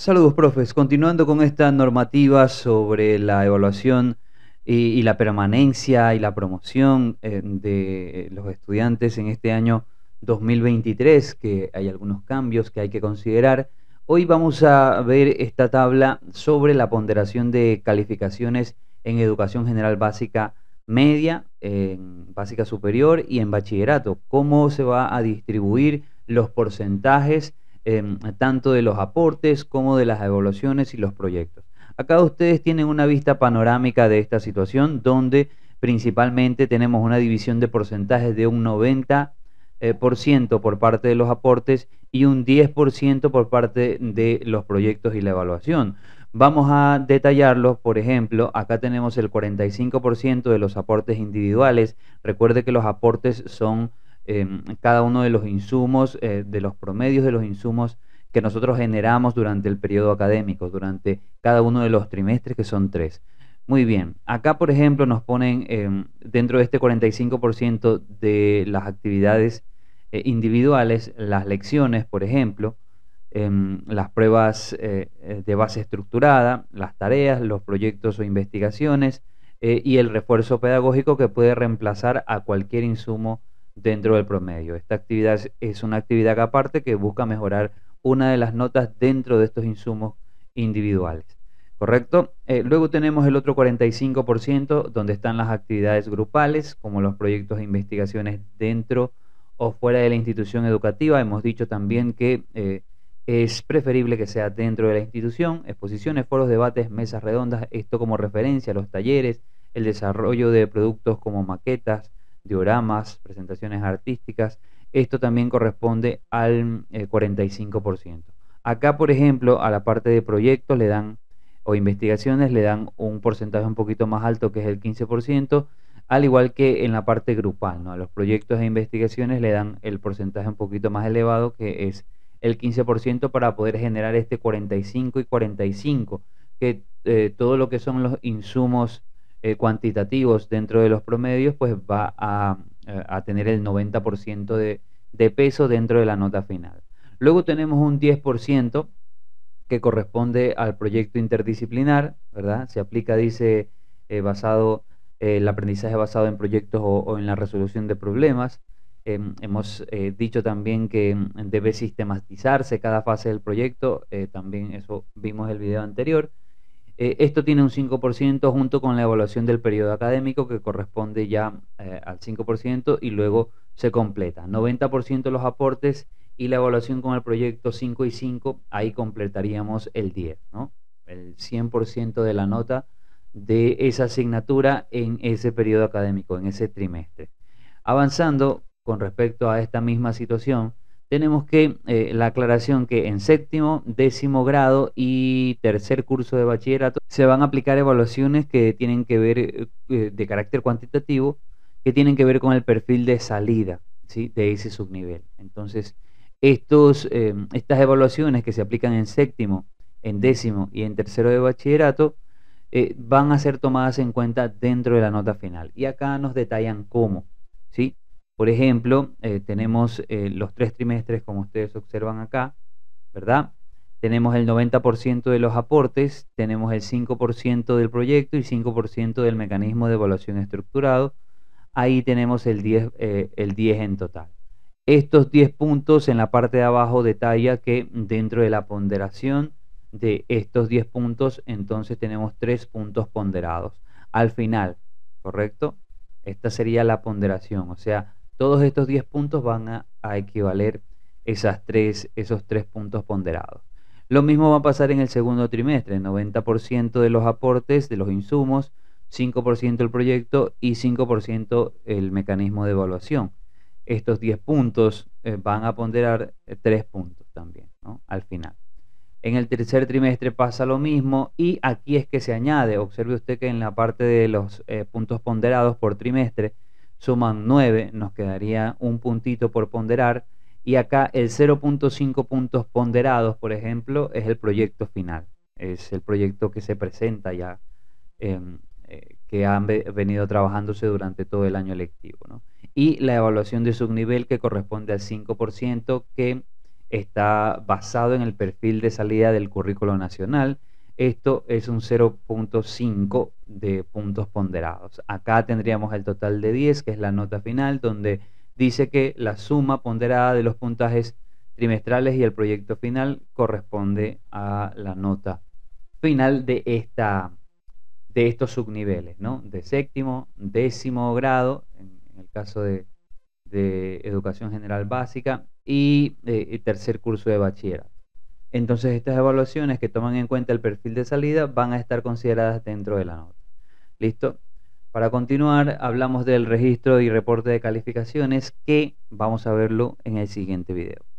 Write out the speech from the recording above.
Saludos, profes. Continuando con esta normativa sobre la evaluación y, la permanencia y la promoción eh, de los estudiantes en este año 2023, que hay algunos cambios que hay que considerar. Hoy vamos a ver esta tabla sobre la ponderación de calificaciones en educación general básica media, en básica superior y en bachillerato. Cómo se va a distribuir los porcentajes Em, tanto de los aportes como de las evaluaciones y los proyectos. Acá ustedes tienen una vista panorámica de esta situación donde principalmente tenemos una división de porcentajes de un 90% eh, por, por parte de los aportes y un 10% por parte de los proyectos y la evaluación. Vamos a detallarlos, por ejemplo, acá tenemos el 45% de los aportes individuales. Recuerde que los aportes son Em, cada uno de los insumos, eh, de los promedios de los insumos que nosotros generamos durante el periodo académico, durante cada uno de los trimestres, que son tres. Muy bien, acá por ejemplo nos ponen em, dentro de este 45% de las actividades eh, individuales, las lecciones por ejemplo, em, las pruebas eh, de base estructurada, las tareas, los proyectos o investigaciones y el refuerzo pedagógico que puede reemplazar a cualquier insumo dentro del promedio. Esta actividad es una actividad aparte que busca mejorar una de las notas dentro de estos insumos individuales. ¿Correcto? Eh, luego tenemos el otro 45% donde están las actividades grupales, como los proyectos de investigaciones dentro o fuera de la institución educativa. Hemos dicho también que eh, es preferible que sea dentro de la institución, exposiciones, foros, debates, mesas redondas, esto como referencia, a los talleres, el desarrollo de productos como maquetas, dioramas, presentaciones artísticas. Esto también corresponde al 45%. Eh, Acá, por ejemplo, a la parte de proyectos le dan o investigaciones le dan un porcentaje un poquito más alto que es el 15%, al igual que en la parte grupal, ¿no? A los proyectos e investigaciones le dan el porcentaje un poquito más elevado que es el 15% para poder generar este 45 y 45, que eh, todo lo que son los insumos eh, cuantitativos dentro de los promedios, pues va a, tener el 90% de, de peso dentro de la nota final. Luego tenemos un 10% que corresponde al proyecto interdisciplinar, ¿verdad? Se aplica, dice, eh, basado, eh, el aprendizaje basado en proyectos o, en la resolución de problemas. Em, hemos dicho también que em, debe sistematizarse cada fase del proyecto, también eso vimos el video anterior. Eh, esto tiene un 5% junto con la evaluación del periodo académico que corresponde ya eh, al 5% y luego se completa. 90% los aportes y la evaluación con el proyecto 5 y 5, ahí completaríamos el 10, ¿no? El 100% de la nota de esa asignatura en ese periodo académico, en ese trimestre. Avanzando con respecto a esta misma situación, tenemos que eh, la aclaración que en séptimo, décimo grado y tercer curso de bachillerato se van a aplicar evaluaciones que tienen que ver eh, eh, de carácter cuantitativo, que tienen que ver con el perfil de salida ¿sí? de ese subnivel. Entonces, estos, em, estas evaluaciones que se aplican en séptimo, en décimo y en tercero de bachillerato van a ser tomadas en cuenta dentro de la nota final. Y acá nos detallan cómo. ¿sí? Por ejemplo, eh, tenemos eh, los tres trimestres, como ustedes observan acá, ¿verdad? Tenemos el 90% de los aportes, tenemos el 5% del proyecto y 5% del mecanismo de evaluación estructurado. Ahí tenemos el 10, eh, el 10 en total. Estos 10 puntos en la parte de abajo detalla que dentro de la ponderación de estos 10 puntos, entonces tenemos tres puntos ponderados. Al final, ¿correcto? Esta sería la ponderación, o sea, todos estos 10 puntos van a, equivaler esas esos 3 puntos ponderados. Lo mismo va a pasar en el segundo trimestre, 90% de los aportes de los insumos, 5% el proyecto y 5% el mecanismo de evaluación. Estos 10 puntos eh, van a ponderar 3 eh, puntos también al final. En el tercer trimestre pasa lo mismo y aquí es que se añade, observe usted que en la parte de los eh, puntos ponderados por trimestre, suman 9, nos quedaría un puntito por ponderar. Y acá el 0.5 puntos ponderados, por ejemplo, es el proyecto final. Es el proyecto que se presenta ya, em, eh, que han venido trabajándose durante todo el año lectivo. Y la evaluación de subnivel que corresponde al 5%, que está basado en el perfil de salida del currículo nacional esto es un 0.5 de puntos ponderados. Acá tendríamos el total de 10, que es la nota final, donde dice que la suma ponderada de los puntajes trimestrales y el proyecto final corresponde a la nota final de, esta, de estos subniveles, ¿no? De séptimo, décimo grado, en, el caso de, educación general básica, y eh, tercer curso de bachillerato. Entonces estas evaluaciones que toman en cuenta el perfil de salida van a estar consideradas dentro de la nota. ¿Listo? Para continuar, hablamos del registro y reporte de calificaciones que vamos a verlo en el siguiente video.